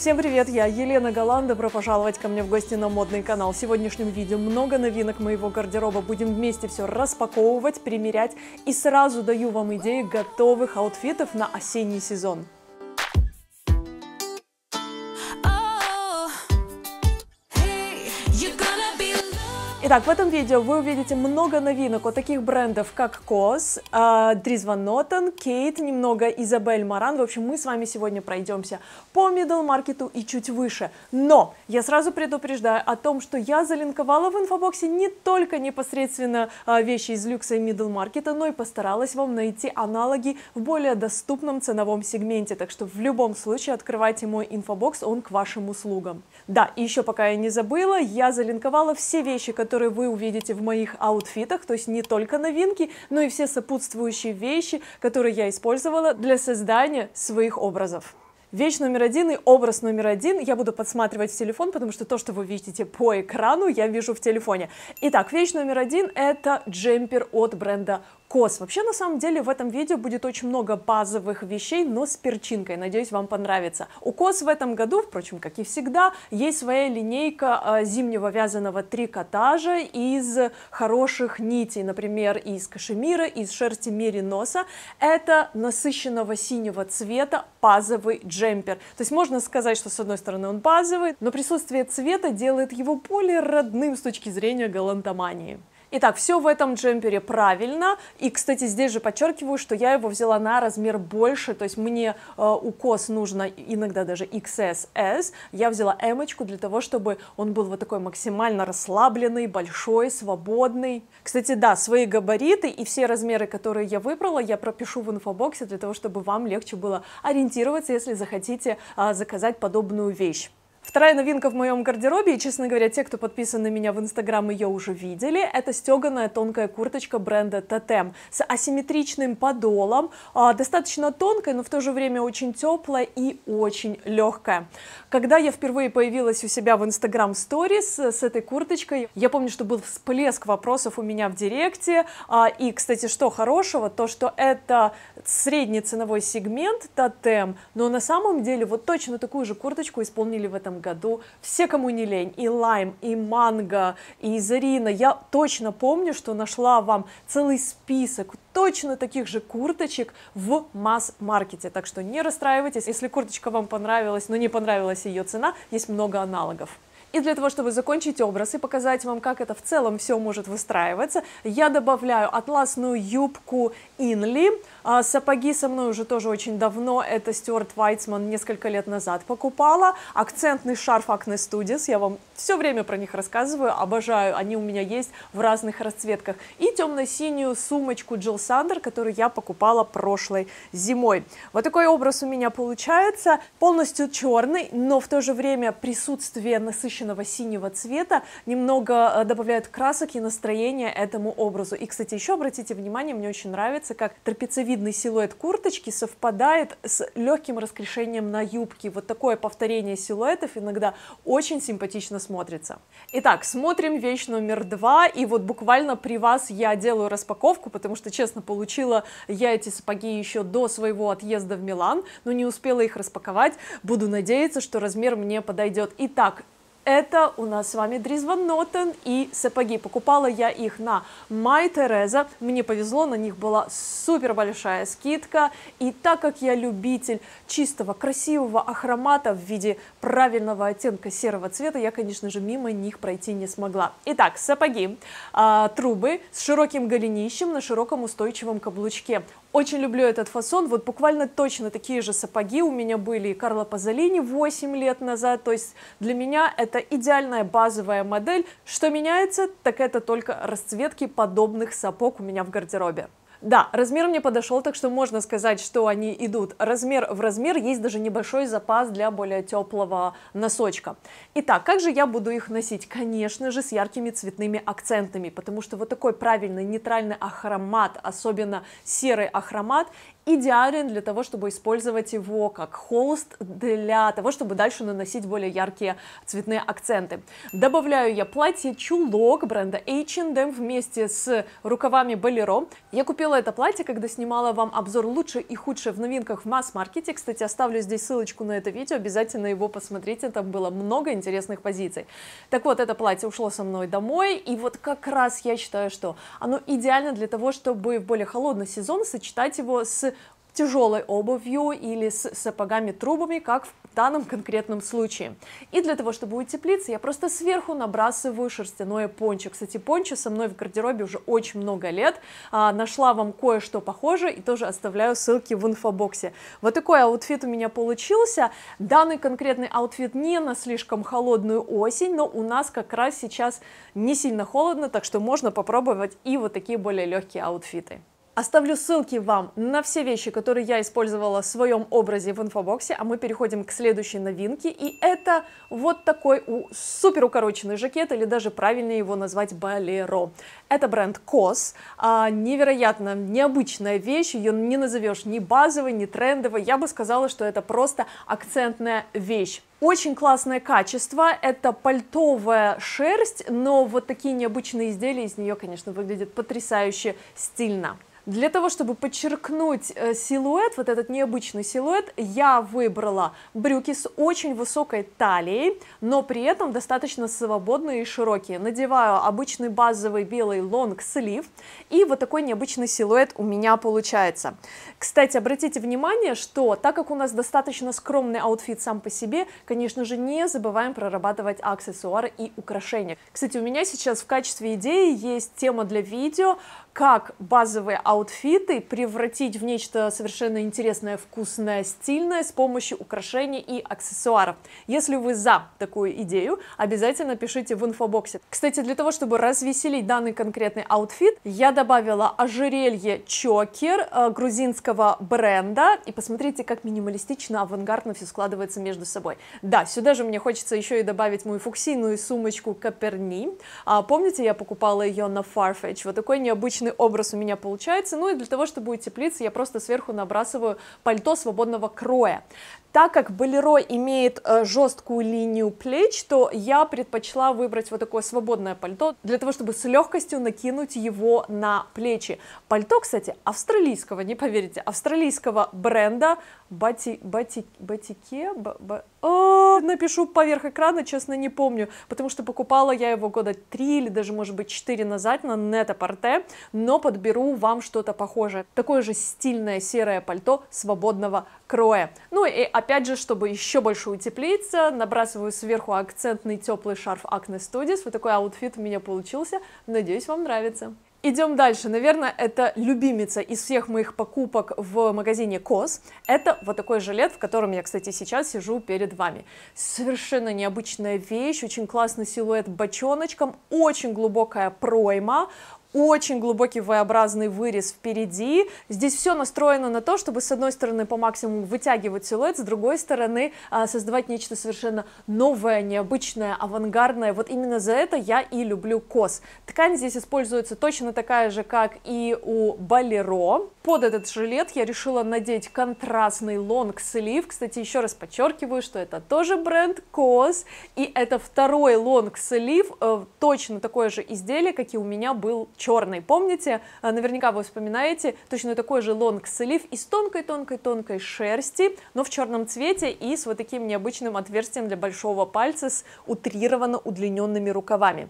Всем привет, я Елена Голланда, про пожаловать ко мне в гости на модный канал. В сегодняшнем видео много новинок моего гардероба, будем вместе все распаковывать, примерять и сразу даю вам идеи готовых аутфитов на осенний сезон. Итак, в этом видео вы увидите много новинок от таких брендов, как COS, Dries Van Noten, Kate немного Изабель Маран. В общем, мы с вами сегодня пройдемся по middle маркету и чуть выше. Но я сразу предупреждаю о том, что я залинковала в инфобоксе не только непосредственно а, вещи из люкса и middle маркета, но и постаралась вам найти аналоги в более доступном ценовом сегменте. Так что в любом случае открывайте мой инфобокс, он к вашим услугам. Да, и еще пока я не забыла, я залинковала все вещи, которые которые вы увидите в моих аутфитах, то есть не только новинки, но и все сопутствующие вещи, которые я использовала для создания своих образов. Вещь номер один и образ номер один я буду подсматривать в телефон, потому что то, что вы видите по экрану, я вижу в телефоне. Итак, вещь номер один это джемпер от бренда кос. Вообще, на самом деле, в этом видео будет очень много базовых вещей, но с перчинкой. Надеюсь, вам понравится. У кос в этом году, впрочем, как и всегда, есть своя линейка а, зимнего вязаного трикотажа из хороших нитей, например, из кашемира, из шерсти мериноса. Это насыщенного синего цвета базовый джемпер. То есть можно сказать, что с одной стороны он базовый, но присутствие цвета делает его более родным с точки зрения галантомании. Итак, все в этом джемпере правильно. И, кстати, здесь же подчеркиваю, что я его взяла на размер больше, то есть мне э, укос нужно иногда даже XSS. Я взяла M для того, чтобы он был вот такой максимально расслабленный, большой, свободный. Кстати, да, свои габариты и все размеры, которые я выбрала, я пропишу в инфобоксе для того, чтобы вам легче было ориентироваться, если захотите э, заказать подобную вещь. Вторая новинка в моем гардеробе, и, честно говоря, те, кто подписан на меня в Инстаграм, ее уже видели, это стеганая тонкая курточка бренда Тотем с асимметричным подолом, а, достаточно тонкая, но в то же время очень теплая и очень легкая. Когда я впервые появилась у себя в Инстаграм Stories э, с этой курточкой, я помню, что был всплеск вопросов у меня в Директе, а, и, кстати, что хорошего, то, что это средний ценовой сегмент Тотем, но на самом деле вот точно такую же курточку исполнили в этом 2009 году. Все, кому не лень, и лайм, и манго, и изарина. Я точно помню, что нашла вам целый список точно таких же курточек в масс-маркете. Так что не расстраивайтесь, если курточка вам понравилась, но не понравилась ее цена, есть много аналогов. И для того, чтобы закончить образ и показать вам, как это в целом все может выстраиваться, я добавляю атласную юбку Инли. А, сапоги со мной уже тоже очень давно, это Стюарт Вайцман несколько лет назад покупала. Акцентный шарф Акне Studios, я вам все время про них рассказываю, обожаю. Они у меня есть в разных расцветках. И темно-синюю сумочку Jill Sander, которую я покупала прошлой зимой. Вот такой образ у меня получается. Полностью черный, но в то же время присутствие насыщенного синего цвета немного э, добавляет красок и настроения этому образу. И, кстати, еще обратите внимание, мне очень нравится, как трапециевидный силуэт курточки совпадает с легким раскрешением на юбке. Вот такое повторение силуэтов иногда очень симпатично смотрится смотрится. Итак, смотрим вещь номер два, и вот буквально при вас я делаю распаковку, потому что, честно, получила я эти сапоги еще до своего отъезда в Милан, но не успела их распаковать, буду надеяться, что размер мне подойдет. Итак, это у нас с вами Дризван Нотен и сапоги. Покупала я их на Май Тереза. Мне повезло, на них была супер большая скидка. И так как я любитель чистого, красивого ахромата в виде правильного оттенка серого цвета, я, конечно же, мимо них пройти не смогла. Итак, сапоги, а, трубы с широким голенищем на широком устойчивом каблучке. Очень люблю этот фасон. Вот буквально точно такие же сапоги у меня были и Карло Пазолини 8 лет назад. То есть для меня это идеальная базовая модель. Что меняется, так это только расцветки подобных сапог у меня в гардеробе. Да, размер мне подошел, так что можно сказать, что они идут размер в размер. Есть даже небольшой запас для более теплого носочка. Итак, как же я буду их носить? Конечно же, с яркими цветными акцентами, потому что вот такой правильный нейтральный ахромат, особенно серый ахромат, идеален для того, чтобы использовать его как холст для того, чтобы дальше наносить более яркие цветные акценты. Добавляю я платье чулок бренда H&M вместе с рукавами Болеро. Я купила это платье, когда снимала вам обзор лучше и худше в новинках в масс-маркете. Кстати, оставлю здесь ссылочку на это видео, обязательно его посмотрите, там было много интересных позиций. Так вот, это платье ушло со мной домой, и вот как раз я считаю, что оно идеально для того, чтобы в более холодный сезон сочетать его с тяжелой обувью или с сапогами-трубами, как в данном конкретном случае. И для того, чтобы утеплиться, я просто сверху набрасываю шерстяное пончо. Кстати, пончо со мной в гардеробе уже очень много лет. А, нашла вам кое-что похожее и тоже оставляю ссылки в инфобоксе. Вот такой аутфит у меня получился. Данный конкретный аутфит не на слишком холодную осень, но у нас как раз сейчас не сильно холодно, так что можно попробовать и вот такие более легкие аутфиты. Оставлю ссылки вам на все вещи, которые я использовала в своем образе в инфобоксе, а мы переходим к следующей новинке, и это вот такой супер укороченный жакет, или даже правильнее его назвать балеро. Это бренд COS, а, невероятно необычная вещь, ее не назовешь ни базовой, ни трендовой, я бы сказала, что это просто акцентная вещь. Очень классное качество, это пальтовая шерсть, но вот такие необычные изделия из нее, конечно, выглядят потрясающе стильно. Для того, чтобы подчеркнуть э, силуэт, вот этот необычный силуэт, я выбрала брюки с очень высокой талией, но при этом достаточно свободные и широкие. Надеваю обычный базовый белый лонг-слив, и вот такой необычный силуэт у меня получается. Кстати, обратите внимание, что так как у нас достаточно скромный аутфит сам по себе, конечно же, не забываем прорабатывать аксессуары и украшения. Кстати, у меня сейчас в качестве идеи есть тема для видео, как базовый аутфит аутфиты превратить в нечто совершенно интересное, вкусное, стильное с помощью украшений и аксессуаров. Если вы за такую идею, обязательно пишите в инфобоксе. Кстати, для того, чтобы развеселить данный конкретный аутфит, я добавила ожерелье Чокер э, грузинского бренда. И посмотрите, как минималистично, авангардно все складывается между собой. Да, сюда же мне хочется еще и добавить мою фуксийную сумочку Каперни. А, помните, я покупала ее на Farfetch? Вот такой необычный образ у меня получается теплицы. Ну и для того, чтобы утеплиться, я просто сверху набрасываю пальто свободного кроя. Так как болеро имеет э, жесткую линию плеч, то я предпочла выбрать вот такое свободное пальто, для того, чтобы с легкостью накинуть его на плечи. Пальто, кстати, австралийского, не поверите, австралийского бренда Бати... Бати... Батике... Ба... Ба... О, напишу поверх экрана, честно, не помню, потому что покупала я его года 3 или даже, может быть, 4 назад на Net-a-Porter, но подберу вам что-то похожее. Такое же стильное серое пальто свободного кроя. Ну и опять же, чтобы еще больше утеплиться, набрасываю сверху акцентный теплый шарф Acne Studios. Вот такой аутфит у меня получился. Надеюсь, вам нравится. Идем дальше. Наверное, это любимица из всех моих покупок в магазине COS. Это вот такой жилет, в котором я, кстати, сейчас сижу перед вами. Совершенно необычная вещь, очень классный силуэт бочоночком, очень глубокая пройма, очень глубокий V-образный вырез впереди. Здесь все настроено на то, чтобы с одной стороны по максимуму вытягивать силуэт, с другой стороны а, создавать нечто совершенно новое, необычное, авангардное. Вот именно за это я и люблю кос. Ткань здесь используется точно такая же, как и у Болеро. Под этот жилет я решила надеть контрастный лонг-слив. Кстати, еще раз подчеркиваю, что это тоже бренд COS. И это второй лонг-слив, э, точно такое же изделие, как и у меня был черный. Помните? Э, наверняка вы вспоминаете. Точно такой же лонг-слив из тонкой-тонкой-тонкой шерсти, но в черном цвете и с вот таким необычным отверстием для большого пальца с утрированно удлиненными рукавами.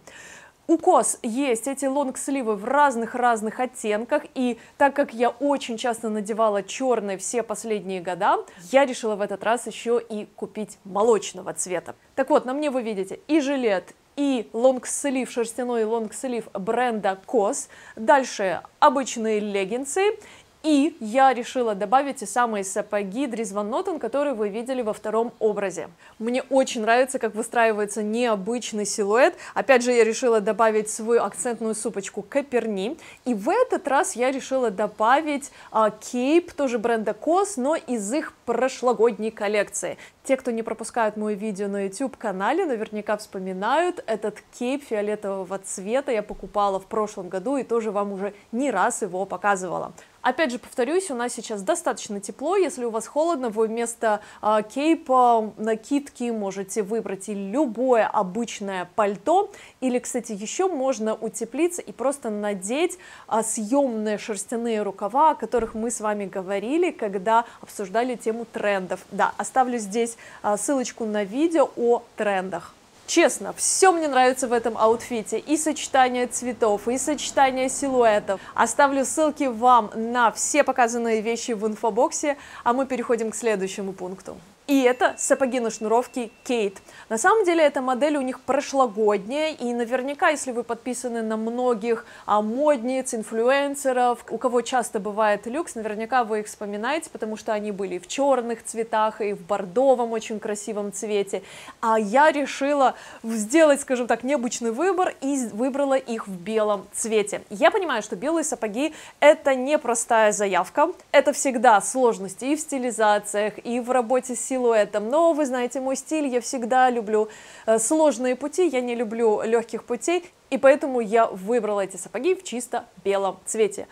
У кос есть эти лонгсливы в разных-разных оттенках, и так как я очень часто надевала черные все последние года, я решила в этот раз еще и купить молочного цвета. Так вот, на мне вы видите и жилет, и лонгслив, шерстяной лонгслив бренда Кос, дальше обычные леггинсы и я решила добавить те самые сапоги Дризваннотен, которые вы видели во втором образе. Мне очень нравится, как выстраивается необычный силуэт. Опять же, я решила добавить свою акцентную супочку Каперни. И в этот раз я решила добавить а, кейп, тоже бренда Кос, но из их прошлогодней коллекции. Те, кто не пропускают мое видео на YouTube-канале, наверняка вспоминают этот кейп фиолетового цвета. Я покупала в прошлом году и тоже вам уже не раз его показывала. Опять же, повторюсь, у нас сейчас достаточно тепло. Если у вас холодно, вы вместо э, кейпа, накидки можете выбрать и любое обычное пальто. Или, кстати, еще можно утеплиться и просто надеть э, съемные шерстяные рукава, о которых мы с вами говорили, когда обсуждали тему трендов. Да, оставлю здесь э, ссылочку на видео о трендах. Честно, все мне нравится в этом аутфите. И сочетание цветов, и сочетание силуэтов. Оставлю ссылки вам на все показанные вещи в инфобоксе, а мы переходим к следующему пункту. И это сапоги на шнуровке Кейт. На самом деле эта модель у них прошлогодняя, и наверняка, если вы подписаны на многих а, модниц, инфлюенсеров, у кого часто бывает люкс, наверняка вы их вспоминаете, потому что они были в черных цветах, и в бордовом очень красивом цвете. А я решила сделать, скажем так, необычный выбор и выбрала их в белом цвете. Я понимаю, что белые сапоги это непростая заявка, это всегда сложности и в стилизациях, и в работе сил силуэтом. Но вы знаете мой стиль, я всегда люблю э, сложные пути, я не люблю легких путей, и поэтому я выбрала эти сапоги в чисто белом цвете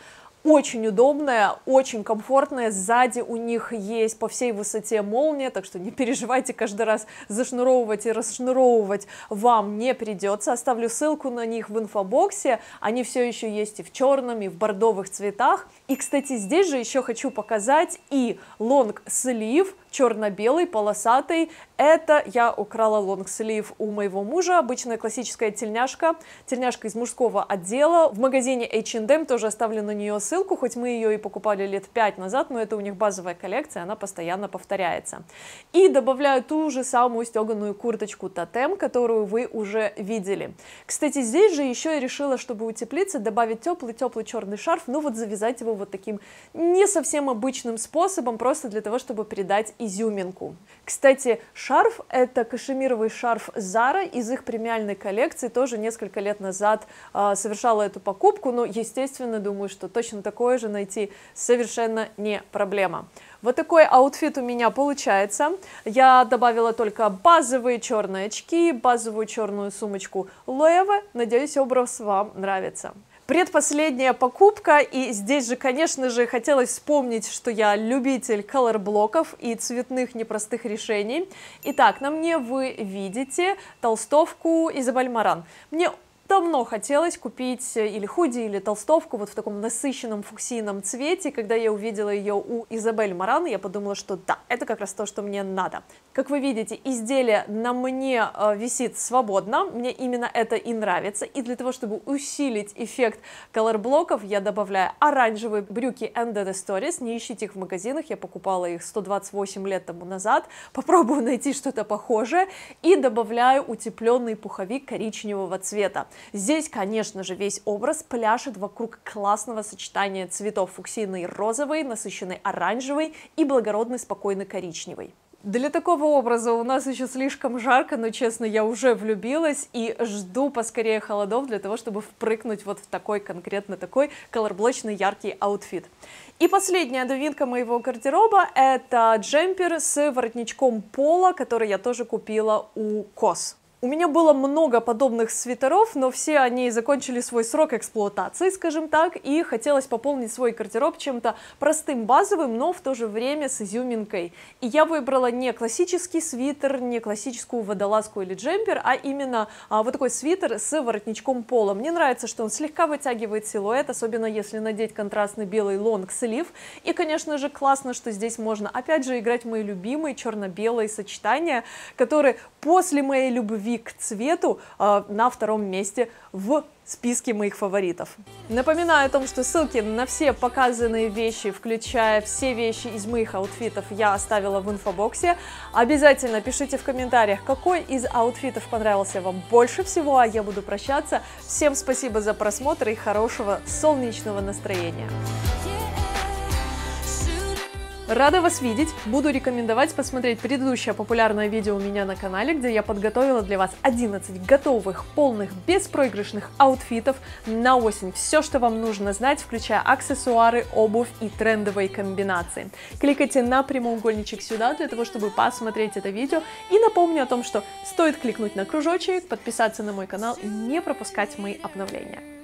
очень удобная, очень комфортная. Сзади у них есть по всей высоте молния, так что не переживайте каждый раз зашнуровывать и расшнуровывать вам не придется. Оставлю ссылку на них в инфобоксе. Они все еще есть и в черном, и в бордовых цветах. И, кстати, здесь же еще хочу показать и лонг-слив черно-белый, полосатый. Это я украла лонгслив у моего мужа, обычная классическая тельняшка, тельняшка из мужского отдела. В магазине H&M тоже оставлю на нее ссылку, хоть мы ее и покупали лет 5 назад, но это у них базовая коллекция, она постоянно повторяется. И добавляю ту же самую стеганую курточку тотем, которую вы уже видели. Кстати, здесь же еще я решила, чтобы утеплиться, добавить теплый-теплый черный шарф, ну вот завязать его вот таким не совсем обычным способом, просто для того, чтобы передать изюминку. Кстати, шарф – это кашемировый шарф Зара из их премиальной коллекции, тоже несколько лет назад э, совершала эту покупку, но, естественно, думаю, что точно такое же найти совершенно не проблема. Вот такой аутфит у меня получается. Я добавила только базовые черные очки, базовую черную сумочку Лоева. Надеюсь, образ вам нравится. Предпоследняя покупка, и здесь же, конечно же, хотелось вспомнить, что я любитель колорблоков и цветных непростых решений. Итак, на мне вы видите толстовку Изабель Маран. Мне Давно хотелось купить э, или худи, или толстовку вот в таком насыщенном фуксийном цвете. Когда я увидела ее у Изабель Маран, я подумала, что да, это как раз то, что мне надо. Как вы видите, изделие на мне э, висит свободно, мне именно это и нравится. И для того, чтобы усилить эффект колорблоков, я добавляю оранжевые брюки End of the Stories. Не ищите их в магазинах, я покупала их 128 лет тому назад. Попробую найти что-то похожее. И добавляю утепленный пуховик коричневого цвета. Здесь, конечно же, весь образ пляшет вокруг классного сочетания цветов фуксийный розовый, насыщенный оранжевый и благородный спокойный коричневый. Для такого образа у нас еще слишком жарко, но, честно, я уже влюбилась и жду поскорее холодов для того, чтобы впрыгнуть вот в такой, конкретно такой колорблочный яркий аутфит. И последняя новинка моего гардероба – это джемпер с воротничком пола, который я тоже купила у Кос. У меня было много подобных свитеров, но все они закончили свой срок эксплуатации, скажем так, и хотелось пополнить свой гардероб чем-то простым, базовым, но в то же время с изюминкой. И я выбрала не классический свитер, не классическую водолазку или джемпер, а именно а, вот такой свитер с воротничком пола. Мне нравится, что он слегка вытягивает силуэт, особенно если надеть контрастный белый лонг-слив. И, конечно же, классно, что здесь можно опять же играть мои любимые черно-белые сочетания, которые после моей любви любви к цвету э, на втором месте в списке моих фаворитов. Напоминаю о том, что ссылки на все показанные вещи, включая все вещи из моих аутфитов, я оставила в инфобоксе. Обязательно пишите в комментариях, какой из аутфитов понравился вам больше всего, а я буду прощаться. Всем спасибо за просмотр и хорошего солнечного настроения. Рада вас видеть! Буду рекомендовать посмотреть предыдущее популярное видео у меня на канале, где я подготовила для вас 11 готовых, полных, беспроигрышных аутфитов на осень. Все, что вам нужно знать, включая аксессуары, обувь и трендовые комбинации. Кликайте на прямоугольничек сюда для того, чтобы посмотреть это видео. И напомню о том, что стоит кликнуть на кружочек, подписаться на мой канал и не пропускать мои обновления.